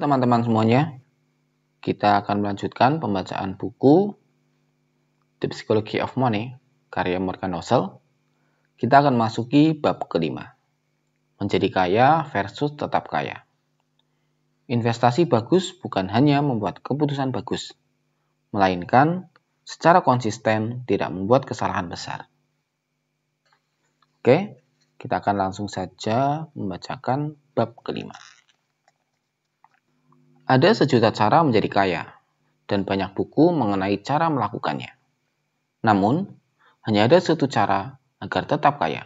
teman-teman semuanya, kita akan melanjutkan pembacaan buku The Psychology of Money, karya Morgan Housel. Kita akan masuki bab kelima, menjadi kaya versus tetap kaya. Investasi bagus bukan hanya membuat keputusan bagus, melainkan secara konsisten tidak membuat kesalahan besar. Oke, kita akan langsung saja membacakan bab kelima. Ada sejuta cara menjadi kaya, dan banyak buku mengenai cara melakukannya. Namun, hanya ada satu cara agar tetap kaya.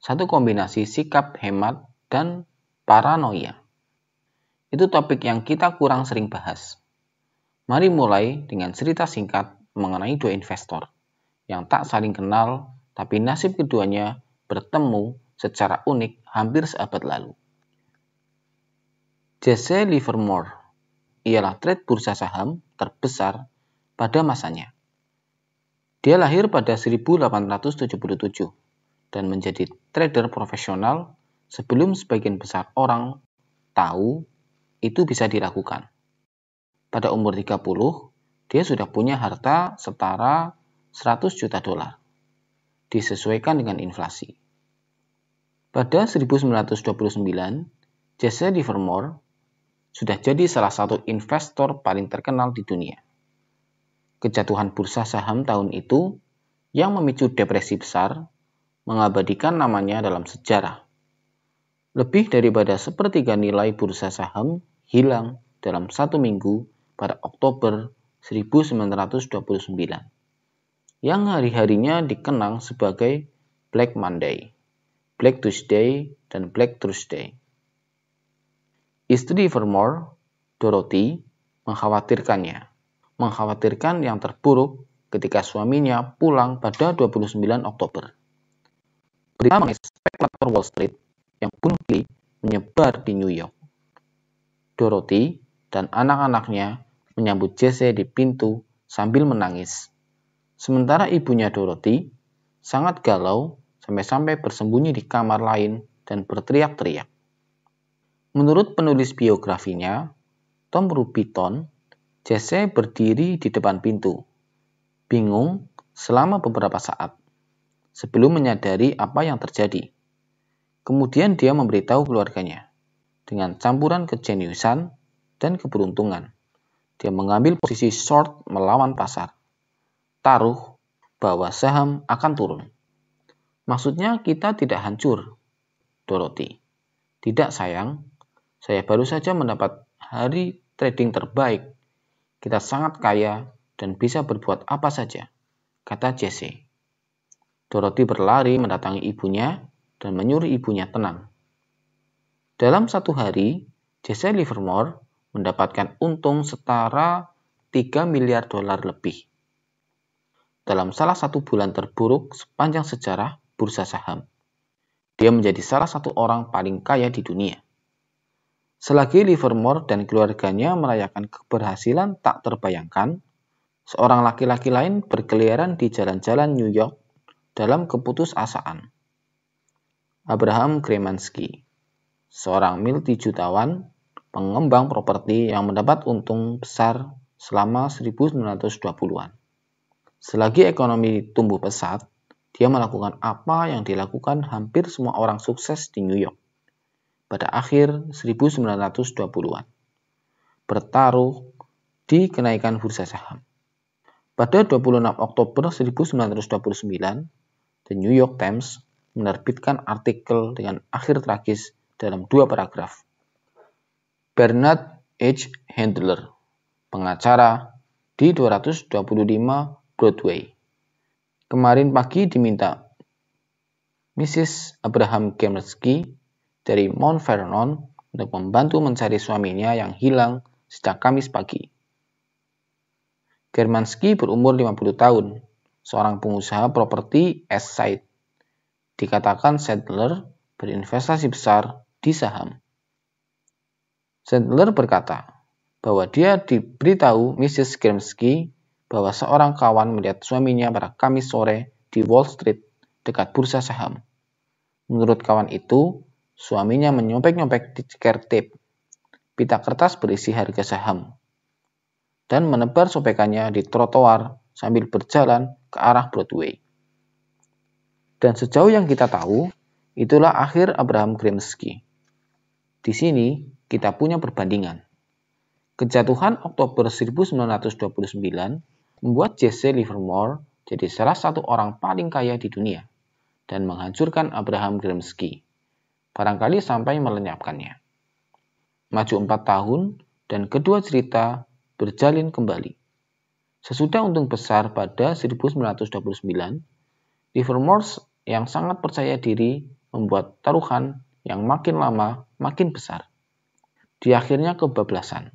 Satu kombinasi sikap hemat dan paranoia. Itu topik yang kita kurang sering bahas. Mari mulai dengan cerita singkat mengenai dua investor yang tak saling kenal, tapi nasib keduanya bertemu secara unik hampir seabad lalu. Jesse Livermore ialah trade bursa saham terbesar pada masanya. Dia lahir pada 1877 dan menjadi trader profesional sebelum sebagian besar orang tahu itu bisa dilakukan. Pada umur 30, dia sudah punya harta setara 100 juta dolar, disesuaikan dengan inflasi. Pada 1929, Jesse Livermore sudah jadi salah satu investor paling terkenal di dunia. Kejatuhan bursa saham tahun itu yang memicu depresi besar mengabadikan namanya dalam sejarah. Lebih daripada sepertiga nilai bursa saham hilang dalam satu minggu pada Oktober 1929, yang hari-harinya dikenang sebagai Black Monday, Black Tuesday, dan Black Thursday. Istri Vermore, Dorothy, mengkhawatirkannya. Mengkhawatirkan yang terburuk ketika suaminya pulang pada 29 Oktober. Berita mengenai Wall Street yang bunuh menyebar di New York. Dorothy dan anak-anaknya menyambut Jesse di pintu sambil menangis. Sementara ibunya Dorothy sangat galau sampai-sampai bersembunyi di kamar lain dan berteriak-teriak. Menurut penulis biografinya, Tom Rubiton, Jesse berdiri di depan pintu, bingung selama beberapa saat, sebelum menyadari apa yang terjadi. Kemudian dia memberitahu keluarganya, dengan campuran kejeniusan dan keberuntungan. Dia mengambil posisi short melawan pasar. Taruh bahwa saham akan turun. Maksudnya kita tidak hancur, Dorothy. Tidak sayang, saya baru saja mendapat hari trading terbaik. Kita sangat kaya dan bisa berbuat apa saja, kata Jesse. Dorothy berlari mendatangi ibunya dan menyuruh ibunya tenang. Dalam satu hari, Jesse Livermore mendapatkan untung setara 3 miliar dolar lebih. Dalam salah satu bulan terburuk sepanjang sejarah bursa saham, dia menjadi salah satu orang paling kaya di dunia. Selagi Livermore dan keluarganya merayakan keberhasilan tak terbayangkan, seorang laki-laki lain berkeliaran di jalan-jalan New York dalam keputusasaan. Abraham Kremansky, seorang multijutawan pengembang properti yang mendapat untung besar selama 1920-an. Selagi ekonomi tumbuh pesat, dia melakukan apa yang dilakukan hampir semua orang sukses di New York pada akhir 1920-an, bertaruh di kenaikan bursa saham. Pada 26 Oktober 1929, The New York Times menerbitkan artikel dengan akhir tragis dalam dua paragraf. Bernard H. Handler, pengacara di 225 Broadway. Kemarin pagi diminta Mrs. Abraham Kemersky dari Mount Vernon untuk membantu mencari suaminya yang hilang sejak Kamis pagi. Germanski berumur 50 tahun, seorang pengusaha properti S. Said. Dikatakan Sadler berinvestasi besar di saham. Sadler berkata bahwa dia diberitahu Mrs. Germanski bahwa seorang kawan melihat suaminya pada Kamis sore di Wall Street dekat bursa saham. Menurut kawan itu, Suaminya menyobek-nyobek ceker tape, pita kertas berisi harga saham, dan menebar sobekannya di trotoar sambil berjalan ke arah Broadway. Dan sejauh yang kita tahu, itulah akhir Abraham Grimsky. Di sini, kita punya perbandingan. Kejatuhan Oktober 1929 membuat Jesse Livermore jadi salah satu orang paling kaya di dunia dan menghancurkan Abraham Grimsky barangkali sampai melenyapkannya. Maju empat tahun, dan kedua cerita berjalin kembali. Sesudah untung besar pada 1929, Livermore yang sangat percaya diri membuat taruhan yang makin lama makin besar. Di akhirnya kebablasan.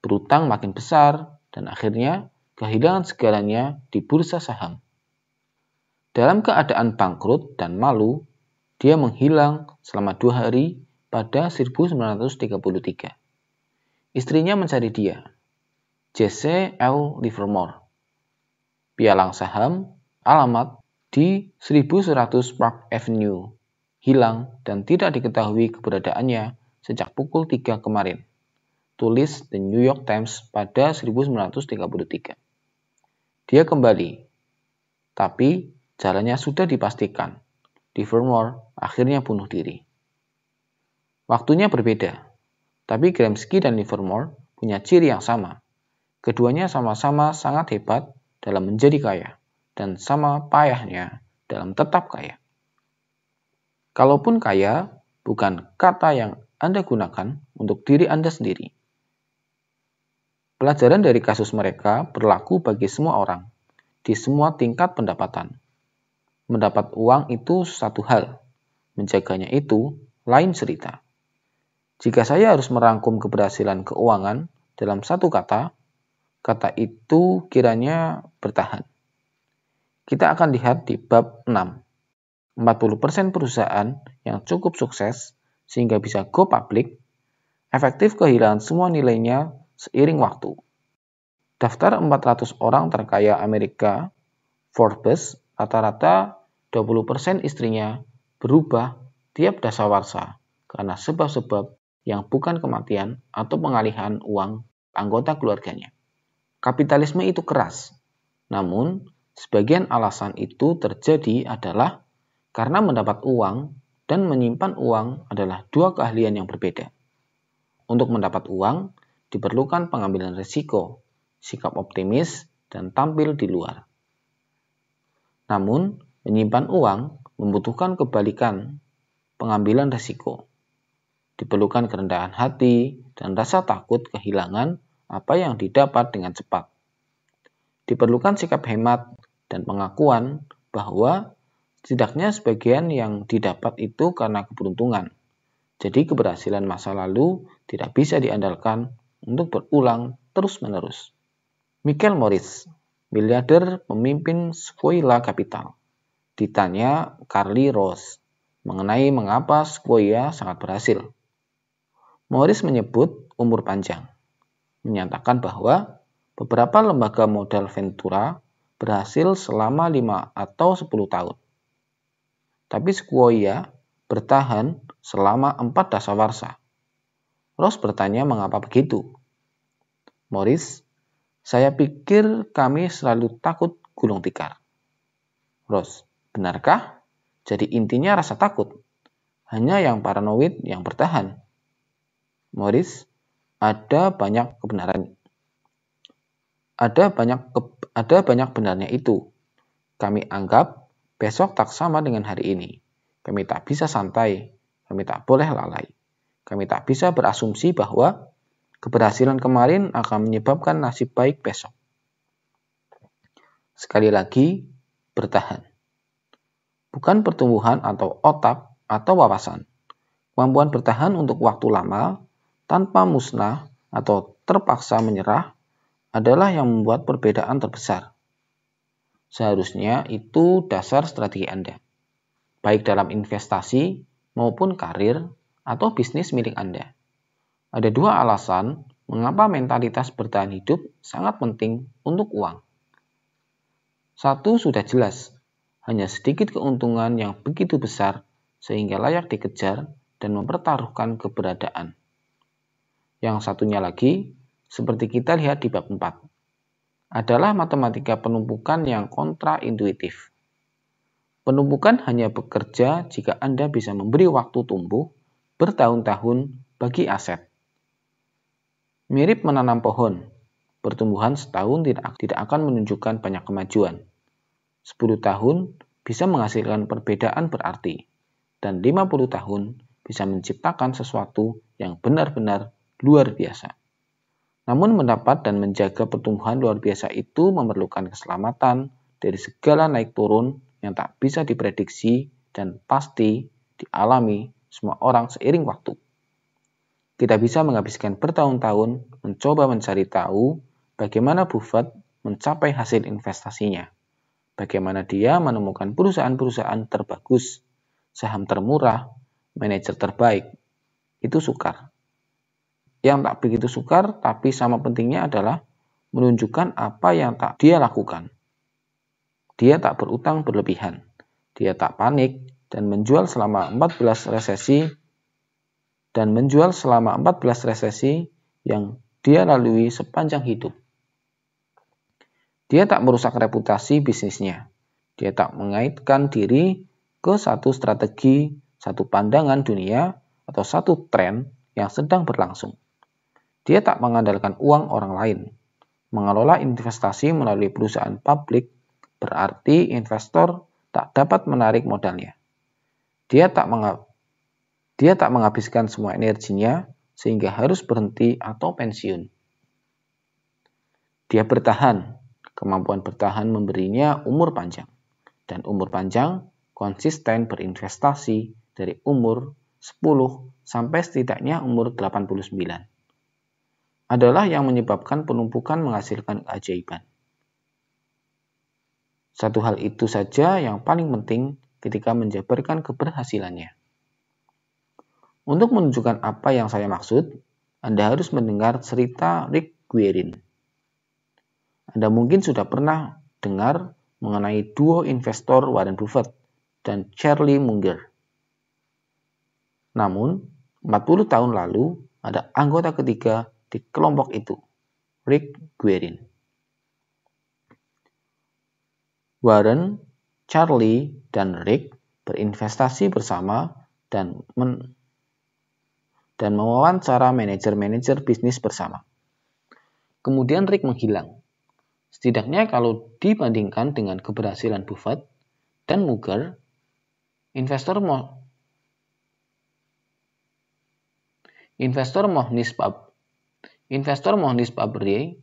Berutang makin besar dan akhirnya kehilangan segalanya di bursa saham. Dalam keadaan bangkrut dan malu, dia menghilang selama dua hari pada 1933. Istrinya mencari dia, Jesse L. Livermore. Pialang saham, alamat di 1100 Park Avenue, hilang dan tidak diketahui keberadaannya sejak pukul 3 kemarin. Tulis The New York Times pada 1933. Dia kembali, tapi jalannya sudah dipastikan. Livermore akhirnya bunuh diri. Waktunya berbeda, tapi Gramsci dan Livermore punya ciri yang sama. Keduanya sama-sama sangat hebat dalam menjadi kaya, dan sama payahnya dalam tetap kaya. Kalaupun kaya, bukan kata yang Anda gunakan untuk diri Anda sendiri. Pelajaran dari kasus mereka berlaku bagi semua orang, di semua tingkat pendapatan, Mendapat uang itu satu hal, menjaganya itu lain cerita. Jika saya harus merangkum keberhasilan keuangan dalam satu kata, kata itu kiranya bertahan. Kita akan lihat di bab 6. 40% perusahaan yang cukup sukses sehingga bisa go public, efektif kehilangan semua nilainya seiring waktu. Daftar 400 orang terkaya Amerika, Forbes, Rata-rata 20% istrinya berubah tiap dasawarsa karena sebab-sebab yang bukan kematian atau pengalihan uang anggota keluarganya. Kapitalisme itu keras, namun sebagian alasan itu terjadi adalah karena mendapat uang dan menyimpan uang adalah dua keahlian yang berbeda. Untuk mendapat uang, diperlukan pengambilan risiko, sikap optimis, dan tampil di luar. Namun, menyimpan uang membutuhkan kebalikan pengambilan risiko. Diperlukan kerendahan hati dan rasa takut kehilangan apa yang didapat dengan cepat. Diperlukan sikap hemat dan pengakuan bahwa setidaknya sebagian yang didapat itu karena keberuntungan. Jadi keberhasilan masa lalu tidak bisa diandalkan untuk berulang terus-menerus. Michael Morris miliarder pemimpin Sequoia Capital. Ditanya Carly Rose mengenai mengapa Sequoia sangat berhasil. Morris menyebut umur panjang, menyatakan bahwa beberapa lembaga modal Ventura berhasil selama 5 atau 10 tahun. Tapi Sequoia bertahan selama 4 dasawarsa. Rose bertanya mengapa begitu. Morris saya pikir kami selalu takut gulung tikar. Rose, benarkah? Jadi intinya rasa takut. Hanya yang paranoid yang bertahan. Morris, ada banyak kebenaran. Ada banyak ke, ada banyak benarnya itu. Kami anggap besok tak sama dengan hari ini. Kami tak bisa santai. Kami tak boleh lalai. Kami tak bisa berasumsi bahwa Keberhasilan kemarin akan menyebabkan nasib baik besok. Sekali lagi, bertahan. Bukan pertumbuhan atau otak atau wawasan. Kemampuan bertahan untuk waktu lama tanpa musnah atau terpaksa menyerah adalah yang membuat perbedaan terbesar. Seharusnya itu dasar strategi Anda, baik dalam investasi maupun karir atau bisnis milik Anda. Ada dua alasan mengapa mentalitas bertahan hidup sangat penting untuk uang. Satu sudah jelas, hanya sedikit keuntungan yang begitu besar sehingga layak dikejar dan mempertaruhkan keberadaan. Yang satunya lagi, seperti kita lihat di bab 4, adalah matematika penumpukan yang kontraintuitif. Penumpukan hanya bekerja jika Anda bisa memberi waktu tumbuh bertahun-tahun bagi aset. Mirip menanam pohon, pertumbuhan setahun tidak, akan menunjukkan banyak kemajuan. 10 tahun bisa menghasilkan perbedaan berarti, dan 50 tahun bisa menciptakan sesuatu yang benar-benar luar biasa. Namun mendapat dan menjaga pertumbuhan luar biasa itu memerlukan keselamatan dari segala naik turun yang tak bisa diprediksi dan pasti dialami semua orang seiring waktu. Kita bisa menghabiskan bertahun-tahun mencoba mencari tahu bagaimana Buffett mencapai hasil investasinya, bagaimana dia menemukan perusahaan-perusahaan terbagus, saham termurah, manajer terbaik. Itu sukar. Yang tak begitu sukar, tapi sama pentingnya adalah menunjukkan apa yang tak dia lakukan. Dia tak berutang berlebihan, dia tak panik, dan menjual selama 14 resesi dan menjual selama 14 resesi yang dia lalui sepanjang hidup. Dia tak merusak reputasi bisnisnya. Dia tak mengaitkan diri ke satu strategi, satu pandangan dunia, atau satu tren yang sedang berlangsung. Dia tak mengandalkan uang orang lain. Mengelola investasi melalui perusahaan publik berarti investor tak dapat menarik modalnya. Dia tak dia tak menghabiskan semua energinya sehingga harus berhenti atau pensiun. Dia bertahan, kemampuan bertahan memberinya umur panjang, dan umur panjang konsisten berinvestasi dari umur 10 sampai setidaknya umur 89. Adalah yang menyebabkan penumpukan menghasilkan keajaiban. Satu hal itu saja yang paling penting ketika menjabarkan keberhasilannya. Untuk menunjukkan apa yang saya maksud, Anda harus mendengar cerita Rick Guerin. Anda mungkin sudah pernah dengar mengenai duo investor Warren Buffett dan Charlie Munger. Namun, 40 tahun lalu ada anggota ketiga di kelompok itu, Rick Guerin. Warren, Charlie, dan Rick berinvestasi bersama dan dan mewawancara manajer-manajer bisnis bersama. Kemudian Rick menghilang. Setidaknya kalau dibandingkan dengan keberhasilan Buffett dan Munger, investor mo investor Mohnis Pab investor Mohnis Pabrie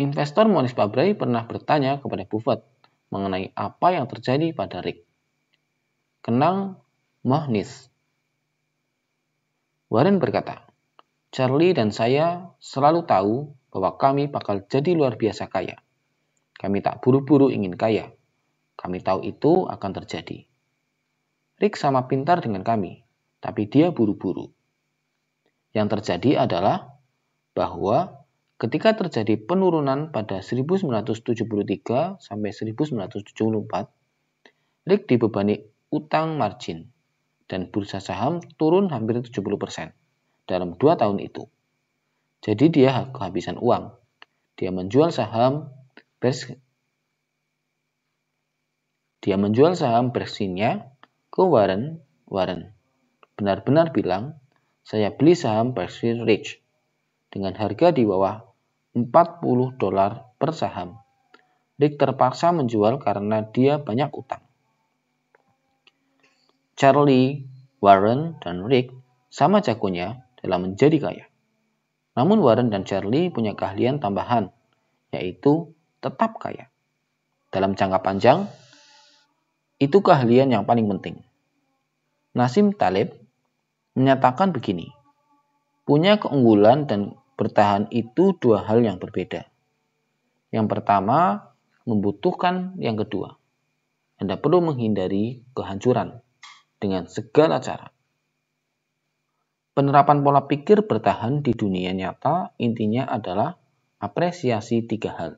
investor Mohnis Pabrie pernah bertanya kepada Buffett mengenai apa yang terjadi pada Rick. Kenang Mohnis Warren berkata, Charlie dan saya selalu tahu bahwa kami bakal jadi luar biasa kaya. Kami tak buru-buru ingin kaya. Kami tahu itu akan terjadi. Rick sama pintar dengan kami, tapi dia buru-buru. Yang terjadi adalah bahwa ketika terjadi penurunan pada 1973 1974, Rick dibebani utang margin dan bursa saham turun hampir 70% dalam 2 tahun itu. Jadi dia kehabisan uang. Dia menjual saham bers dia menjual saham bersihnya ke Warren Warren. Benar-benar bilang, saya beli saham Berkshire Rich dengan harga di bawah 40 dolar per saham. Rick terpaksa menjual karena dia banyak utang. Charlie, Warren, dan Rick sama jagonya dalam menjadi kaya. Namun Warren dan Charlie punya keahlian tambahan, yaitu tetap kaya. Dalam jangka panjang, itu keahlian yang paling penting. Nasim Taleb menyatakan begini, punya keunggulan dan bertahan itu dua hal yang berbeda. Yang pertama membutuhkan yang kedua. Anda perlu menghindari kehancuran dengan segala cara. Penerapan pola pikir bertahan di dunia nyata intinya adalah apresiasi tiga hal.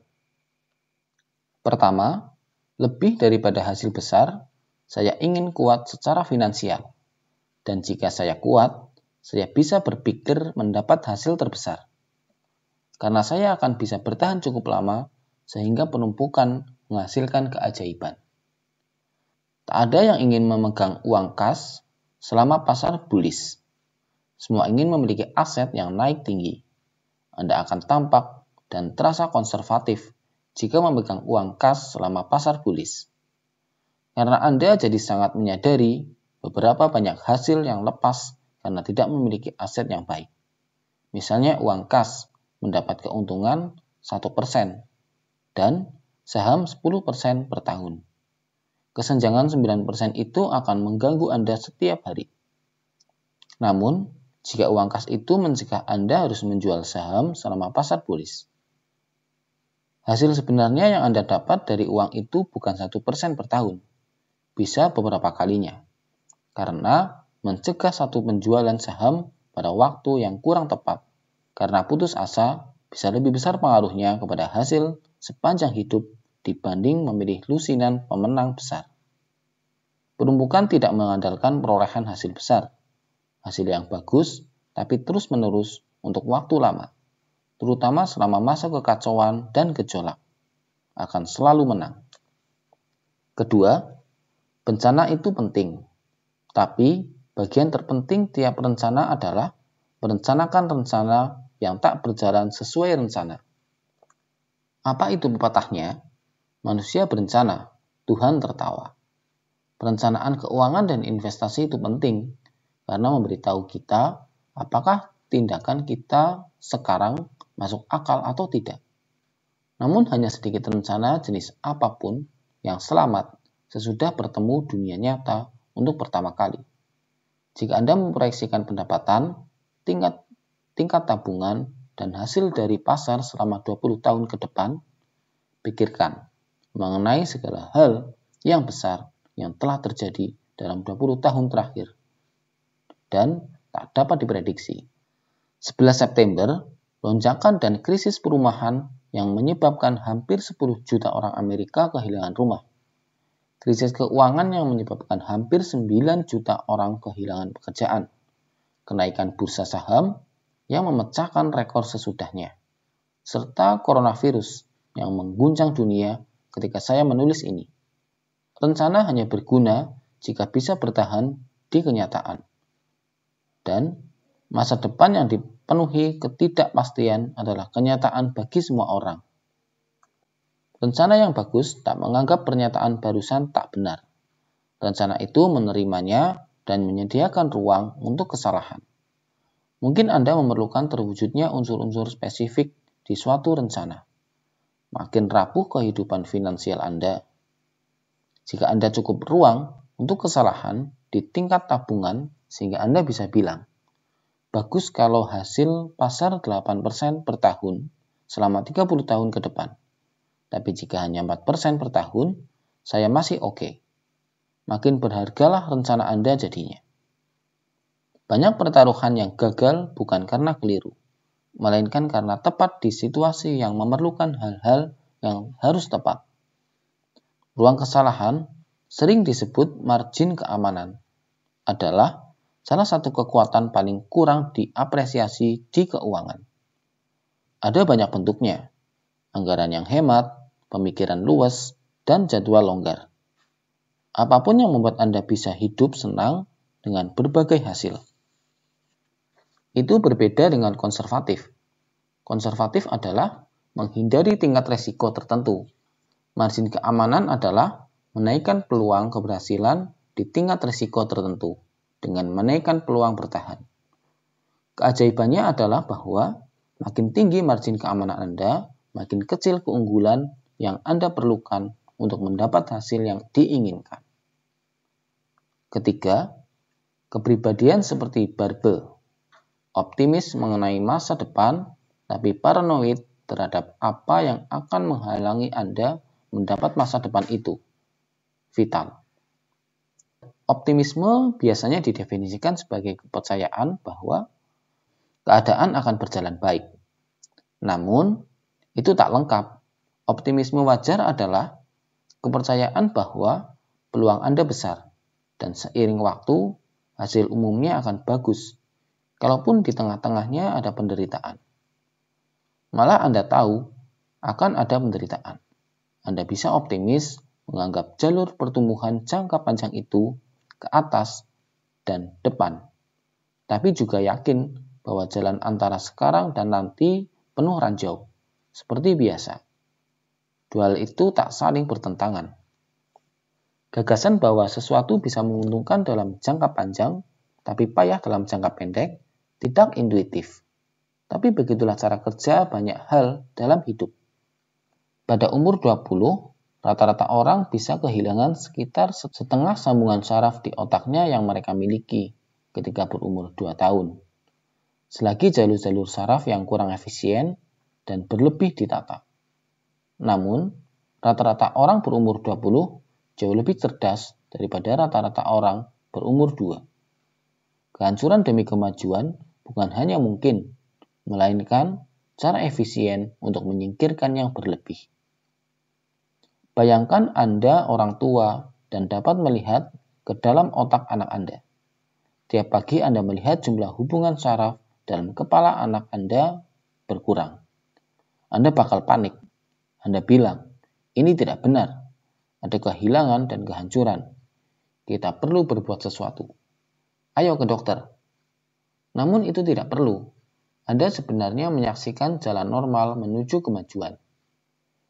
Pertama, lebih daripada hasil besar, saya ingin kuat secara finansial. Dan jika saya kuat, saya bisa berpikir mendapat hasil terbesar. Karena saya akan bisa bertahan cukup lama sehingga penumpukan menghasilkan keajaiban. Tak ada yang ingin memegang uang kas selama pasar bullish. Semua ingin memiliki aset yang naik tinggi. Anda akan tampak dan terasa konservatif jika memegang uang kas selama pasar bullish. Karena Anda jadi sangat menyadari beberapa banyak hasil yang lepas karena tidak memiliki aset yang baik. Misalnya uang kas mendapat keuntungan 1% dan saham 10% per tahun kesenjangan 9% itu akan mengganggu Anda setiap hari. Namun, jika uang kas itu mencegah Anda harus menjual saham selama pasar pulis. Hasil sebenarnya yang Anda dapat dari uang itu bukan 1% per tahun, bisa beberapa kalinya. Karena mencegah satu penjualan saham pada waktu yang kurang tepat. Karena putus asa, bisa lebih besar pengaruhnya kepada hasil sepanjang hidup dibanding memilih lusinan pemenang besar. Penumpukan tidak mengandalkan perolehan hasil besar, hasil yang bagus, tapi terus-menerus untuk waktu lama, terutama selama masa kekacauan dan gejolak, akan selalu menang. Kedua, bencana itu penting, tapi bagian terpenting tiap rencana adalah merencanakan rencana yang tak berjalan sesuai rencana. Apa itu pepatahnya? Manusia berencana, Tuhan tertawa. Perencanaan keuangan dan investasi itu penting karena memberitahu kita apakah tindakan kita sekarang masuk akal atau tidak. Namun hanya sedikit rencana jenis apapun yang selamat sesudah bertemu dunia nyata untuk pertama kali. Jika Anda memproyeksikan pendapatan, tingkat, tingkat tabungan, dan hasil dari pasar selama 20 tahun ke depan, pikirkan mengenai segala hal yang besar yang telah terjadi dalam 20 tahun terakhir dan tak dapat diprediksi. 11 September, lonjakan dan krisis perumahan yang menyebabkan hampir 10 juta orang Amerika kehilangan rumah. Krisis keuangan yang menyebabkan hampir 9 juta orang kehilangan pekerjaan. Kenaikan bursa saham yang memecahkan rekor sesudahnya. Serta coronavirus yang mengguncang dunia ketika saya menulis ini. Rencana hanya berguna jika bisa bertahan di kenyataan. Dan masa depan yang dipenuhi ketidakpastian adalah kenyataan bagi semua orang. Rencana yang bagus tak menganggap pernyataan barusan tak benar. Rencana itu menerimanya dan menyediakan ruang untuk kesalahan. Mungkin Anda memerlukan terwujudnya unsur-unsur spesifik di suatu rencana makin rapuh kehidupan finansial Anda. Jika Anda cukup ruang untuk kesalahan di tingkat tabungan sehingga Anda bisa bilang, bagus kalau hasil pasar 8% per tahun selama 30 tahun ke depan. Tapi jika hanya 4% per tahun, saya masih oke. Okay. Makin berhargalah rencana Anda jadinya. Banyak pertaruhan yang gagal bukan karena keliru, melainkan karena tepat di situasi yang memerlukan hal-hal yang harus tepat. Ruang kesalahan sering disebut margin keamanan adalah salah satu kekuatan paling kurang diapresiasi di keuangan. Ada banyak bentuknya, anggaran yang hemat, pemikiran luas, dan jadwal longgar. Apapun yang membuat Anda bisa hidup senang dengan berbagai hasil itu berbeda dengan konservatif. Konservatif adalah menghindari tingkat resiko tertentu. Margin keamanan adalah menaikkan peluang keberhasilan di tingkat resiko tertentu dengan menaikkan peluang bertahan. Keajaibannya adalah bahwa makin tinggi margin keamanan Anda, makin kecil keunggulan yang Anda perlukan untuk mendapat hasil yang diinginkan. Ketiga, kepribadian seperti Barbe optimis mengenai masa depan, tapi paranoid terhadap apa yang akan menghalangi Anda mendapat masa depan itu. Vital. Optimisme biasanya didefinisikan sebagai kepercayaan bahwa keadaan akan berjalan baik. Namun, itu tak lengkap. Optimisme wajar adalah kepercayaan bahwa peluang Anda besar dan seiring waktu hasil umumnya akan bagus kalaupun di tengah-tengahnya ada penderitaan. Malah Anda tahu akan ada penderitaan. Anda bisa optimis menganggap jalur pertumbuhan jangka panjang itu ke atas dan depan. Tapi juga yakin bahwa jalan antara sekarang dan nanti penuh ranjau, seperti biasa. Dual itu tak saling bertentangan. Gagasan bahwa sesuatu bisa menguntungkan dalam jangka panjang, tapi payah dalam jangka pendek, tidak intuitif. Tapi begitulah cara kerja banyak hal dalam hidup. Pada umur 20, rata-rata orang bisa kehilangan sekitar setengah sambungan saraf di otaknya yang mereka miliki ketika berumur 2 tahun. Selagi jalur-jalur saraf yang kurang efisien dan berlebih ditata. Namun, rata-rata orang berumur 20 jauh lebih cerdas daripada rata-rata orang berumur 2. Kehancuran demi kemajuan bukan hanya mungkin, melainkan cara efisien untuk menyingkirkan yang berlebih. Bayangkan Anda orang tua dan dapat melihat ke dalam otak anak Anda. Tiap pagi Anda melihat jumlah hubungan saraf dalam kepala anak Anda berkurang. Anda bakal panik. Anda bilang, ini tidak benar. Ada kehilangan dan kehancuran. Kita perlu berbuat sesuatu. Ayo ke dokter, namun itu tidak perlu. Anda sebenarnya menyaksikan jalan normal menuju kemajuan.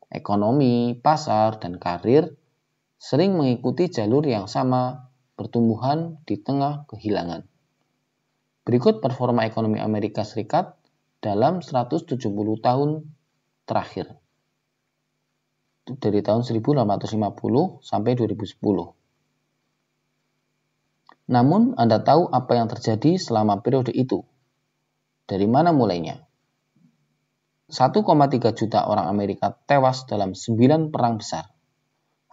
Ekonomi, pasar, dan karir sering mengikuti jalur yang sama pertumbuhan di tengah kehilangan. Berikut performa ekonomi Amerika Serikat dalam 170 tahun terakhir. Dari tahun 1850 sampai 2010. Namun, Anda tahu apa yang terjadi selama periode itu. Dari mana mulainya? 1,3 juta orang Amerika tewas dalam 9 perang besar.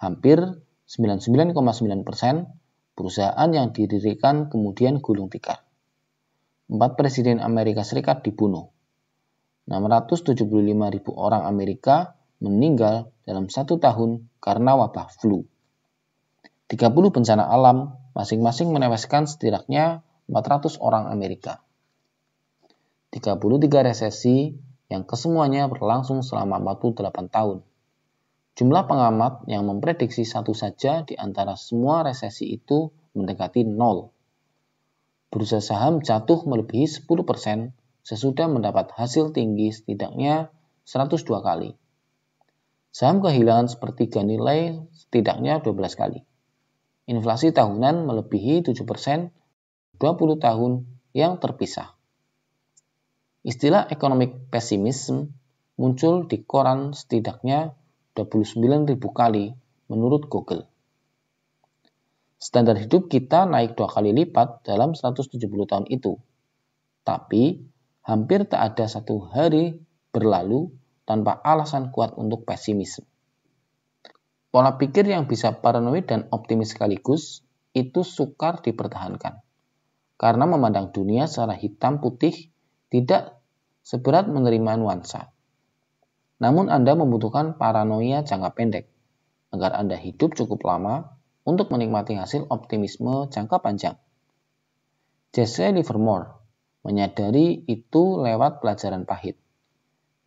Hampir 99,9 persen perusahaan yang didirikan kemudian gulung tikar. Empat presiden Amerika Serikat dibunuh. 675 ribu orang Amerika meninggal dalam satu tahun karena wabah flu. 30 bencana alam masing-masing menewaskan setidaknya 400 orang Amerika. 33 resesi yang kesemuanya berlangsung selama 48 tahun. Jumlah pengamat yang memprediksi satu saja di antara semua resesi itu mendekati nol. Bursa saham jatuh melebihi 10% sesudah mendapat hasil tinggi setidaknya 102 kali. Saham kehilangan sepertiga nilai setidaknya 12 kali inflasi tahunan melebihi 7% 20 tahun yang terpisah. Istilah economic pesimisme muncul di koran setidaknya 29.000 kali menurut Google. Standar hidup kita naik dua kali lipat dalam 170 tahun itu. Tapi, hampir tak ada satu hari berlalu tanpa alasan kuat untuk pesimisme. Pola pikir yang bisa paranoid dan optimis sekaligus itu sukar dipertahankan. Karena memandang dunia secara hitam putih tidak seberat menerima nuansa. Namun Anda membutuhkan paranoia jangka pendek agar Anda hidup cukup lama untuk menikmati hasil optimisme jangka panjang. Jesse Livermore menyadari itu lewat pelajaran pahit.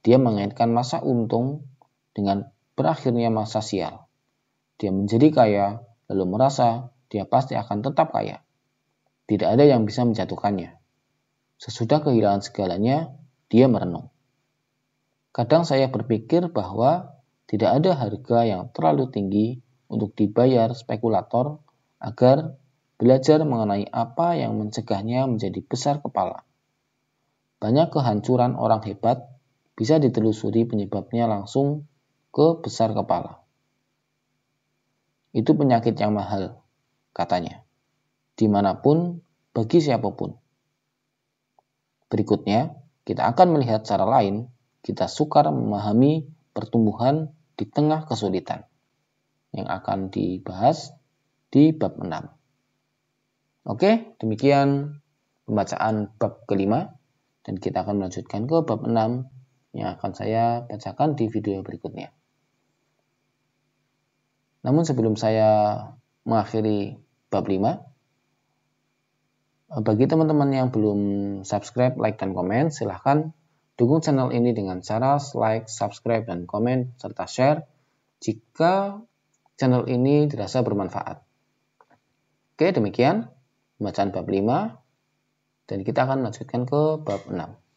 Dia mengaitkan masa untung dengan berakhirnya masa sial dia menjadi kaya, lalu merasa dia pasti akan tetap kaya. Tidak ada yang bisa menjatuhkannya. Sesudah kehilangan segalanya, dia merenung. Kadang saya berpikir bahwa tidak ada harga yang terlalu tinggi untuk dibayar spekulator agar belajar mengenai apa yang mencegahnya menjadi besar kepala. Banyak kehancuran orang hebat bisa ditelusuri penyebabnya langsung ke besar kepala. Itu penyakit yang mahal, katanya. Dimanapun, bagi siapapun. Berikutnya, kita akan melihat cara lain kita sukar memahami pertumbuhan di tengah kesulitan yang akan dibahas di bab 6. Oke, demikian pembacaan bab kelima dan kita akan melanjutkan ke bab 6 yang akan saya bacakan di video berikutnya. Namun sebelum saya mengakhiri bab 5, eh, bagi teman-teman yang belum subscribe, like, dan komen, silahkan dukung channel ini dengan cara like, subscribe, dan komen, serta share jika channel ini dirasa bermanfaat. Oke, demikian pembacaan bab 5 dan kita akan lanjutkan ke bab 6.